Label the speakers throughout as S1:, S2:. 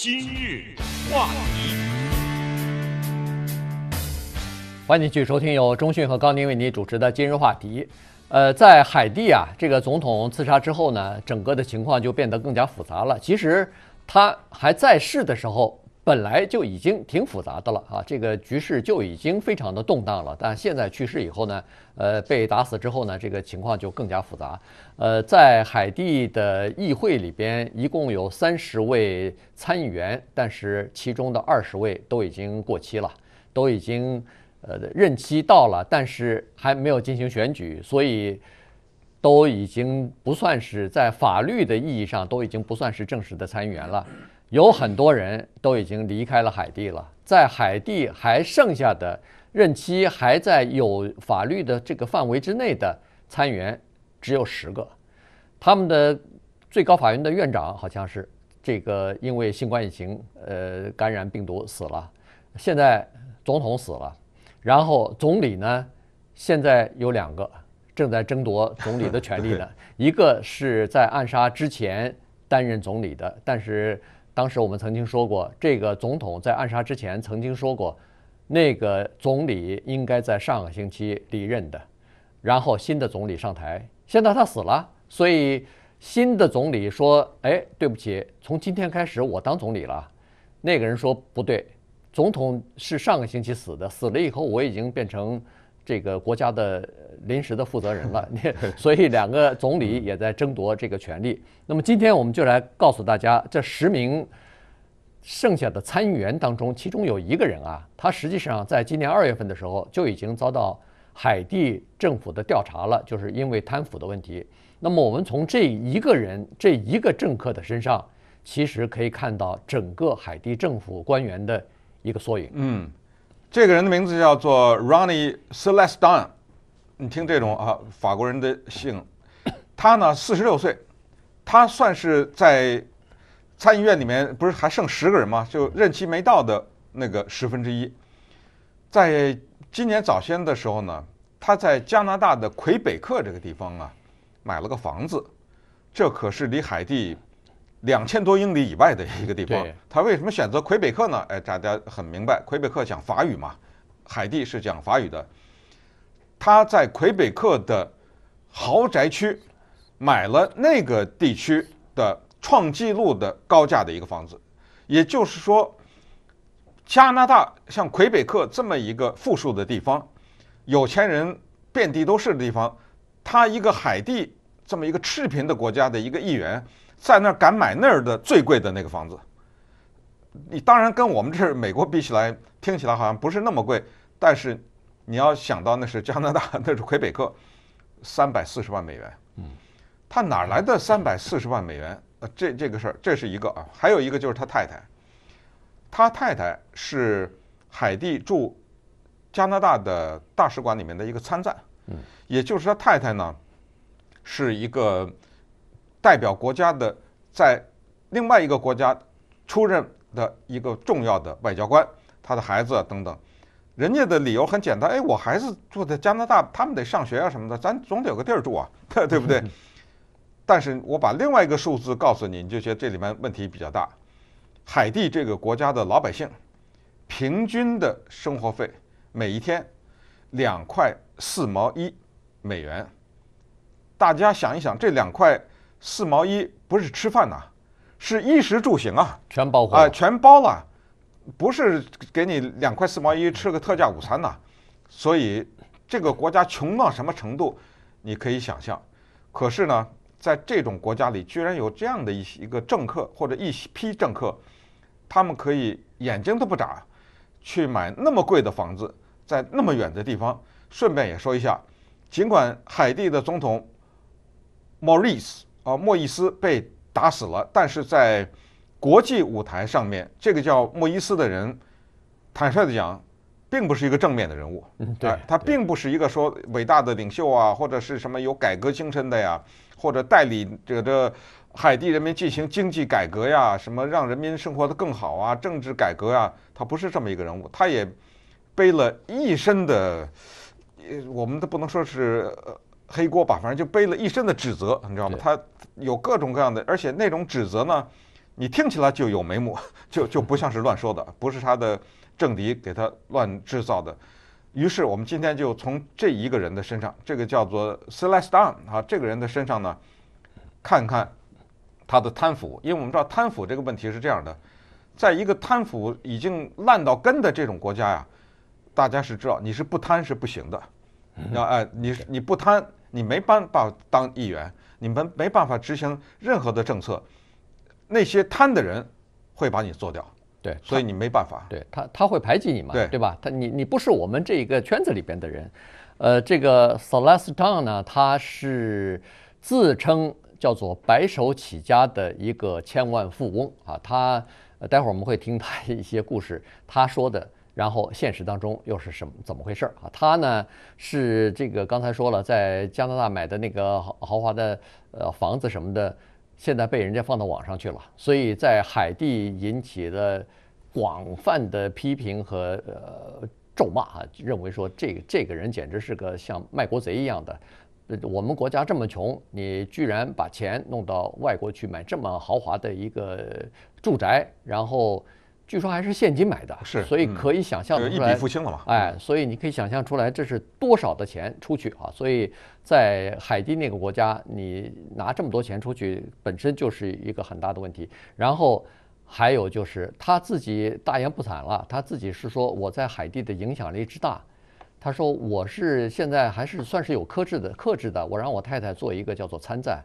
S1: 今日话题，
S2: 欢迎继续收听由中讯和高宁为您主持的今日话题。呃，在海地啊，这个总统刺杀之后呢，整个的情况就变得更加复杂了。其实他还在世的时候。本来就已经挺复杂的了啊，这个局势就已经非常的动荡了。但现在去世以后呢，呃，被打死之后呢，这个情况就更加复杂。呃，在海地的议会里边，一共有三十位参议员，但是其中的二十位都已经过期了，都已经呃任期到了，但是还没有进行选举，所以都已经不算是在法律的意义上都已经不算是正式的参议员了。有很多人都已经离开了海地了，在海地还剩下的任期还在有法律的这个范围之内的参议员只有十个，他们的最高法院的院长好像是这个因为新冠疫情呃感染病毒死了，现在总统死了，然后总理呢现在有两个正在争夺总理的权利呢，一个是在暗杀之前担任总理的，但是。当时我们曾经说过，这个总统在暗杀之前曾经说过，那个总理应该在上个星期离任的，然后新的总理上台。现在他死了，所以新的总理说：“哎，对不起，从今天开始我当总理了。”那个人说：“不对，总统是上个星期死的，死了以后我已经变成。”这个国家的临时的负责人了，所以两个总理也在争夺这个权利。那么今天我们就来告诉大家，这十名剩下的参议员当中，其中有一个人啊，他实际上在今年二月份的时候就已经遭到海地政府的调查了，就是因为贪腐的问题。那么我们从这一个人、这一个政客的身上，其实可以看到整个海地政府官员的一个缩影。嗯。这个人的名字叫做
S1: Ronnie Celestine，你听这种啊，法国人的姓。他呢，四十六岁，他算是在参议院里面，不是还剩十个人吗？就任期没到的那个十分之一。在今年早先的时候呢，他在加拿大的魁北克这个地方啊，买了个房子，这可是离海地。两千多英里以外的一个地方，他为什么选择魁北克呢？哎，大家很明白，魁北克讲法语嘛，海地是讲法语的。他在魁北克的豪宅区买了那个地区的创纪录的高价的一个房子，也就是说，加拿大像魁北克这么一个富庶的地方，有钱人遍地都是的地方，他一个海地这么一个赤贫的国家的一个议员。在那儿敢买那儿的最贵的那个房子，你当然跟我们这美国比起来，听起来好像不是那么贵，但是你要想到那是加拿大，那是魁北克，三百四十万美元，嗯，他哪来的三百四十万美元？呃，这这个事儿，这是一个啊，还有一个就是他太太，他太太是海地驻加拿大的大使馆里面的一个参赞，嗯，也就是他太太呢是一个。代表国家的，在另外一个国家出任的一个重要的外交官，他的孩子等等，人家的理由很简单：，哎，我孩子住在加拿大，他们得上学啊什么的，咱总得有个地儿住啊，对不对？但是我把另外一个数字告诉你，你就觉得这里面问题比较大。海地这个国家的老百姓，平均的生活费每一天两块四毛一美元，大家想一想，这两块。四毛一不是吃饭呐，是衣食住行啊，全包括啊，全包了，不是给你两块四毛一吃个特价午餐呐。所以这个国家穷到什么程度，你可以想象。可是呢，在这种国家里，居然有这样的一一个政客或者一批政客，他们可以眼睛都不眨，去买那么贵的房子，在那么远的地方。顺便也说一下，尽管海地的总统 Maurice。啊，莫伊斯被打死了，但是在国际舞台上面，这个叫莫伊斯的人，坦率的讲，并不是一个正面的人物。嗯，对，他并不是一个说伟大的领袖啊，或者是什么有改革精神的呀，或者代理着的海地人民进行经济改革呀，什么让人民生活的更好啊，政治改革呀，他不是这么一个人物。他也背了一身的，呃，我们都不能说是黑锅吧，反正就背了一身的指责，你知道吗？他。有各种各样的，而且那种指责呢，你听起来就有眉目，就就不像是乱说的，不是他的政敌给他乱制造的。于是我们今天就从这一个人的身上，这个叫做 Sleeston 啊，这个人的身上呢，看看他的贪腐。因为我们知道贪腐这个问题是这样的，在一个贪腐已经烂到根的这种国家呀，大家是知道你是不贪是不行的，那哎你你不贪你没办法当议员。你们没办法执行任何的政策，那些贪的人会把你
S2: 做掉。对，所以你没办法。对他，他会排挤你嘛？对，对吧？他，你，你不是我们这一个圈子里边的人。呃，这个 s e l a s t o n 呢，他是自称叫做白手起家的一个千万富翁啊。他，待会儿我们会听他 一些故事，他说的。然后现实当中又是什么怎么回事儿啊？他呢是这个刚才说了，在加拿大买的那个豪豪华的呃房子什么的，现在被人家放到网上去了，所以在海地引起了广泛的批评和呃咒骂啊，认为说这这个人简直是个像卖国贼一样的，呃，我们国家这么穷，你居然把钱弄到外国去买这么豪华的一个住宅，然后。据说还是现金买的，是，所以可以想象出来一笔付清了嘛？哎，所以你可以想象出来这是多少的钱出去啊？所以在海地那个国家，你拿这么多钱出去，本身就是一个很大的问题。然后还有就是他自己大言不惭了，他自己是说我在海地的影响力之大，他说我是现在还是算是有克制的，克制的，我让我太太做一个叫做参赞。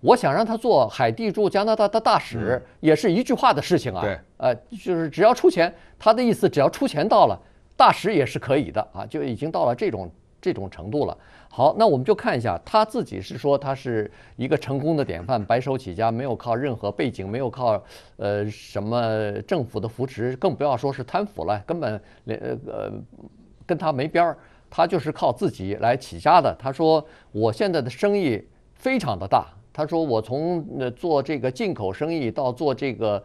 S2: 我想让他做海地驻加拿大的大使，也是一句话的事情啊。对，呃，就是只要出钱，他的意思只要出钱到了，大使也是可以的啊，就已经到了这种这种程度了。好，那我们就看一下他自己是说他是一个成功的典范，白手起家，没有靠任何背景，没有靠呃什么政府的扶持，更不要说是贪腐了，根本连呃跟他没边儿，他就是靠自己来起家的。他说我现在的生意非常的大。他说：“我从做这个进口生意到做这个，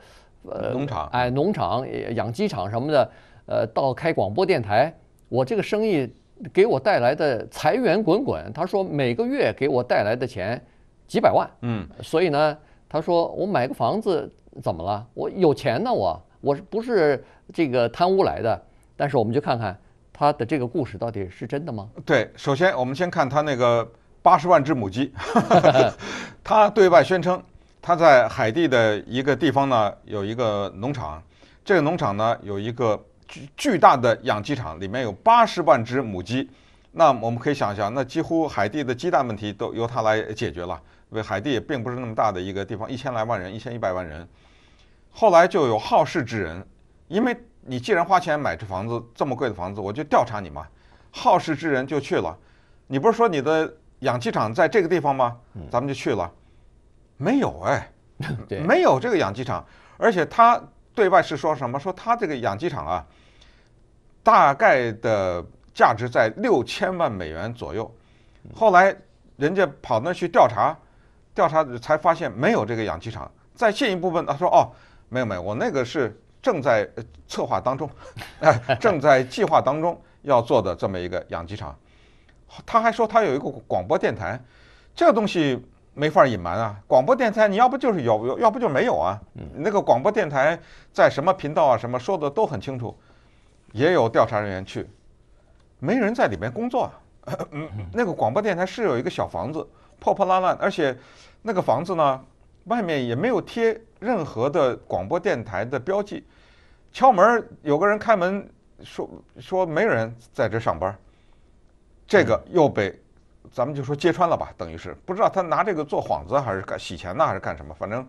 S2: 呃，农场，哎，农场、养鸡场什么的，呃，到开广播电台，我这个生意给我带来的财源滚滚。他说每个月给我带来的钱几百万，嗯，所以呢，他说我买个房子怎么了？我有钱呢，我我是不是这个贪污来的？但是我们就看看他的这个故事到底是真的吗？
S1: 对，首先我们先看他那个。”八十万只母鸡，他对外宣称他在海地的一个地方呢有一个农场，这个农场呢有一个巨巨大的养鸡场，里面有八十万只母鸡。那我们可以想一下，那几乎海地的鸡蛋问题都由他来解决了。为海地也并不是那么大的一个地方，一千来万人，一千一百万人。后来就有好事之人，因为你既然花钱买这房子这么贵的房子，我就调查你嘛。好事之人就去了，你不是说你的。养鸡场在这个地方吗？咱们就去了，没有哎，没有这个养鸡场。而且他对外是说什么？说他这个养鸡场啊，大概的价值在六千万美元左右。后来人家跑那去调查，调查才发现没有这个养鸡场。再进一步问，他说：“哦，没有没有，我那个是正在策划当中，正在计划当中要做的这么一个养鸡场。”他还说他有一个广播电台，这个东西没法隐瞒啊！广播电台你要不就是有有，要不就没有啊！那个广播电台在什么频道啊？什么说的都很清楚，也有调查人员去，没人在里面工作啊！那个广播电台是有一个小房子，破破烂烂，而且那个房子呢，外面也没有贴任何的广播电台的标记。敲门，有个人开门说说没人在这上班。这个又被，咱们就说揭穿了吧，等于是不知道他拿这个做幌子还是干洗钱呢，还是干什么？反正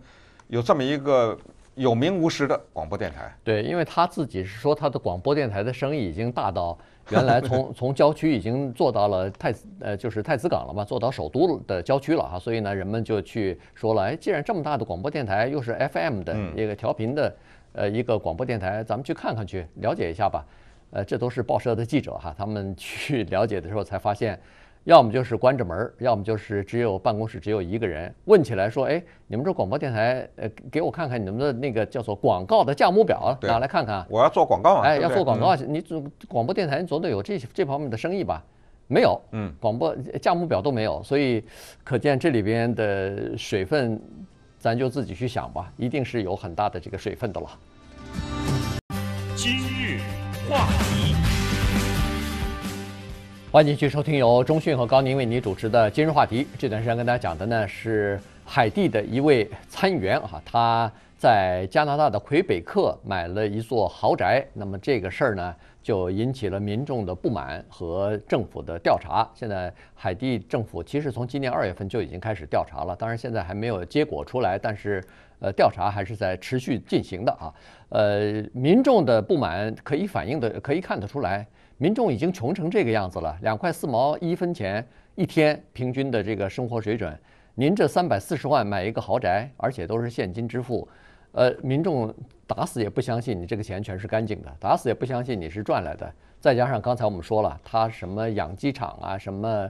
S1: 有这么一个有名无实的广播电
S2: 台。对，因为他自己是说他的广播电台的生意已经大到原来从 从郊区已经做到了太呃就是太子港了嘛，做到首都的郊区了哈，所以呢，人们就去说了，哎，既然这么大的广播电台，又是 FM 的一个调频的呃一个广播电台，咱们去看看去了解一下吧。呃，这都是报社的记者哈，他们去 了解的时候才发现，要么就是关着门儿，要么就是只有办公室只有一个人。问起来说，哎，你们这广播电台，呃，给我看看你们的那个叫做广告的价目表，拿来看看。我要做广告。哎，要做广告，你总广播电台总得有这这方面的生意吧？没有，嗯，广播价目表都没有，所以可见这里边的水分，咱就自己去想吧，一定是有很大的这个水分的了。
S1: 今日。话题，
S2: 欢迎继续收听由中讯和高宁为你主持的《今日话题》。这段时间跟大家讲的呢是海地的一位参议员啊，他在加拿大的魁北克买了一座豪宅，那么这个事儿呢就引起了民众的不满和政府的调查。现在海地政府其实从今年二月份就已经开始调查了，当然现在还没有结果出来，但是。呃，调查还是在持续进行的啊，呃，民众的不满可以反映的，可以看得出来，民众已经穷成这个样子了，两块四毛一分钱一天平均的这个生活水准，您这三百四十万买一个豪宅，而且都是现金支付，呃，民众打死也不相信你这个钱全是干净的，打死也不相信你是赚来的，再加上刚才我们说了，他什么养鸡场啊，什么，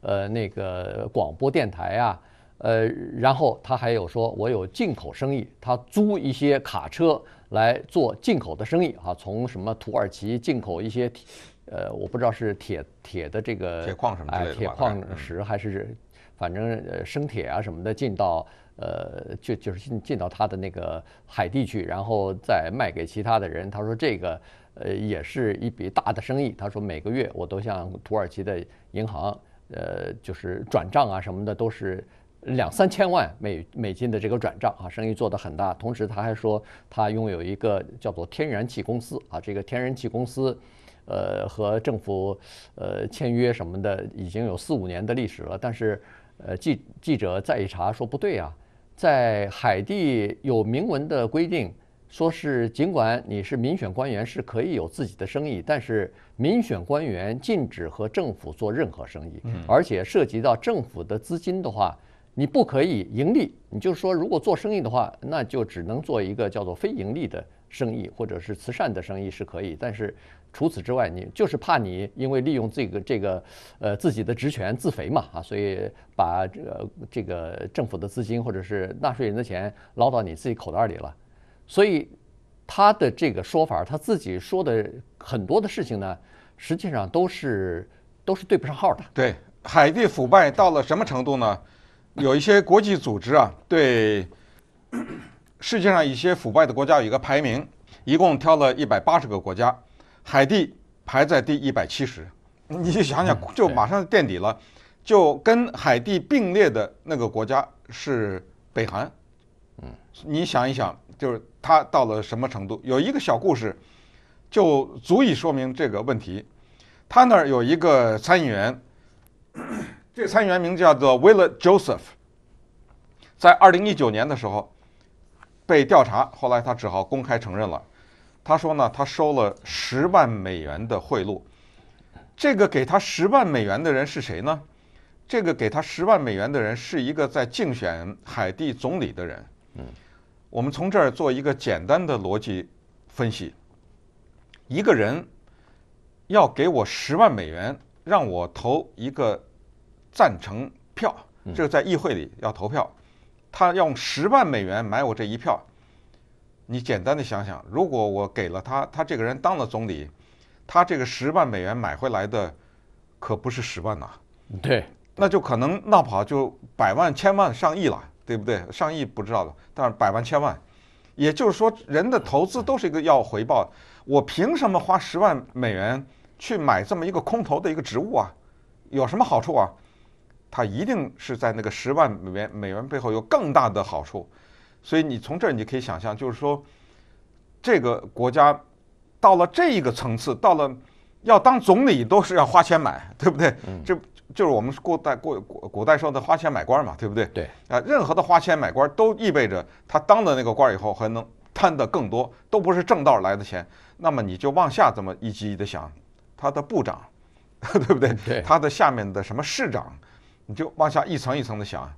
S2: 呃，那个广播电台啊。呃，然后他还有说，我有进口生意，他租一些卡车来做进口的生意啊，从什么土耳其进口一些铁，呃，我不知道是铁铁的这个铁矿什么之类的，铁矿石还是，反正呃生铁啊什么的进到呃就就是进进到他的那个海地去，然后再卖给其他的人。他说这个呃也是一笔大的生意。他说每个月我都向土耳其的银行呃就是转账啊什么的都是。两三千万美美金的这个转账啊，生意做得很大。同时，他还说他拥有一个叫做天然气公司啊。这个天然气公司，呃，和政府呃签约什么的已经有四五年的历史了。但是，呃，记记者再一查说不对啊，在海地有明文的规定，说是尽管你是民选官员是可以有自己的生意，但是民选官员禁止和政府做任何生意，而且涉及到政府的资金的话。你不可以盈利，你就说如果做生意的话，那就只能做一个叫做非盈利的生意，或者是慈善的生意是可以。但是除此之外，你就是怕你因为利用这个这个呃自己的职权自肥嘛啊，所以把这个这个政府的资金或者是纳税人的钱捞到你自己口袋里了。所以他的这个说法，他自己说的很多的事情呢，实际上都是都是对不上号的。对，海地腐败到了什么程度呢？有一些国际
S1: 组织啊，对 世界上一些腐败的国家有一个排名，一共挑了一百八十个国家，海地排在第一百七十，你就想想，就马上垫底了。就跟海地并列的那个国家是北韩，嗯，你想一想，就是它到了什么程度？有一个小故事，就足以说明这个问题。他那儿有一个参议员。这参议员名字叫做 Willard Joseph，在二零一九年的时候被调查，后来他只好公开承认了。他说呢，他收了十万美元的贿赂。这个给他十万美元的人是谁呢？这个给他十万美元的人是一个在竞选海地总理的人。嗯，我们从这儿做一个简单的逻辑分析：一个人要给我十万美元，让我投一个。赞成票，这个在议会里要投票，他用十万美元买我这一票，你简单的想想，如果我给了他，他这个人当了总理，他这个十万美元买回来的可不是十万呐，对，那就可能闹不好就百万、千万、上亿了，对不对？上亿不知道了，但是百万、千万，也就是说人的投资都是一个要回报，我凭什么花十万美元去买这么一个空头的一个职务啊？有什么好处啊？他一定是在那个十万美元美元背后有更大的好处，所以你从这儿你可以想象，就是说这个国家到了这一个层次，到了要当总理都是要花钱买，对不对？嗯。这就是我们古代、过古古代说的花钱买官嘛，对不对？对。啊，任何的花钱买官都意味着他当了那个官以后还能贪的更多，都不是正道来的钱。那么你就往下这么一级一级的想，他的部长，对不对？对。他的下面的什么市长？你就往下一层一层的想，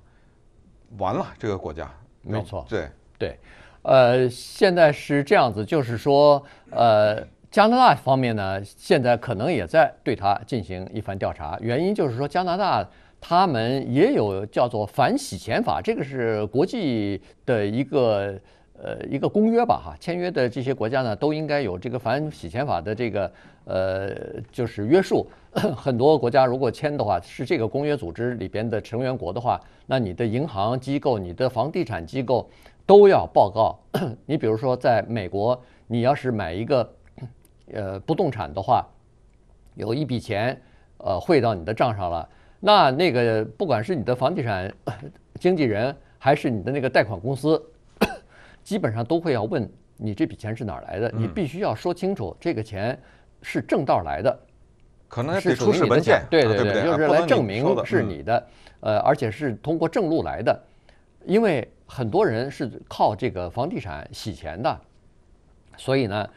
S2: 完了这个国家，没错，对对，呃，现在是这样子，就是说，呃，加拿大方面呢，现在可能也在对他进行一番调查，原因就是说，加拿大他们也有叫做反洗钱法，这个是国际的一个。呃，一个公约吧，哈，签约的这些国家呢，都应该有这个反洗钱法的这个呃，就是约束。很多国家如果签的话，是这个公约组织里边的成员国的话，那你的银行机构、你的房地产机构都要报告。你比如说，在美国，你要是买一个呃不动产的话，有一笔钱呃汇到你的账上了，那那个不管是你的房地产经纪人还是你的那个贷款公司。基本上都会要问你这笔钱是哪来的，你必须要说清楚这个钱是正道来的，可能是出示文件，对对对，就是来证明是你的，呃，而且是通过正路来的，因为很多人是靠这个房地产洗钱的，所以呢，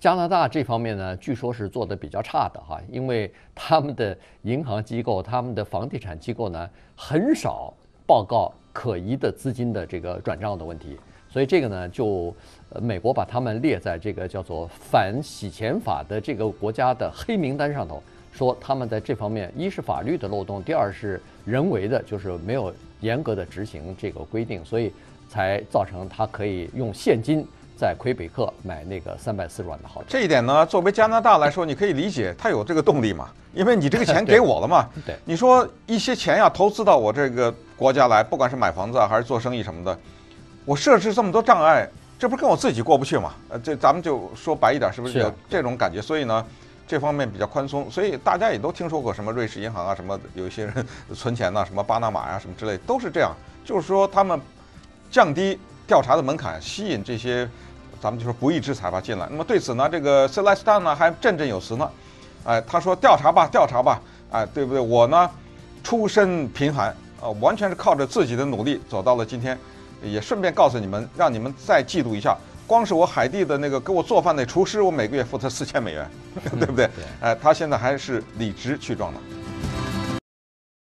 S2: 加拿大这方面呢，据说是做的比较差的哈，因为他们的银行机构、他们的房地产机构呢，很少报告可疑的资金的这个转账的问题。所以这个呢，就呃，美国把他们列在这个叫做反洗钱法的这个国家的黑名单上头，说他们在这方面，一是法律的漏洞，第二是人为的，就是没有严格的执行这个规定，所以才造成他可以用现金在魁北克买那个三百四十万的豪宅。这一点呢，作为加拿大来说，你可以理解，他有这个动力嘛，因
S1: 为你这个钱给我了嘛。对，你说一些钱要投资到我这个国家来，不管是买房子还是做生意什么的。我设置这么多障碍，这不是跟我自己过不去吗？呃，这咱们就说白一点，是不是有这种感觉？所以呢，这方面比较宽松，所以大家也都听说过什么瑞士银行啊，什么有一些人 存钱呐，什么巴拿马呀，什么之类，都是这样。就是说他们降低调查的门槛，吸引这些，咱们就说不义之财吧进来。那么对此呢，这个 Celestin 呢还振振有词呢，哎，他说调查吧，调查吧，哎，对不对？我呢，出身贫寒，啊，完全是靠着自己的努力走到了今天。也顺便告诉你们，让你们再嫉妒一下。光是我海地的那个给我做饭那厨师，我每个月付他四千美元，对不对？哎，他现在还是理直气壮的。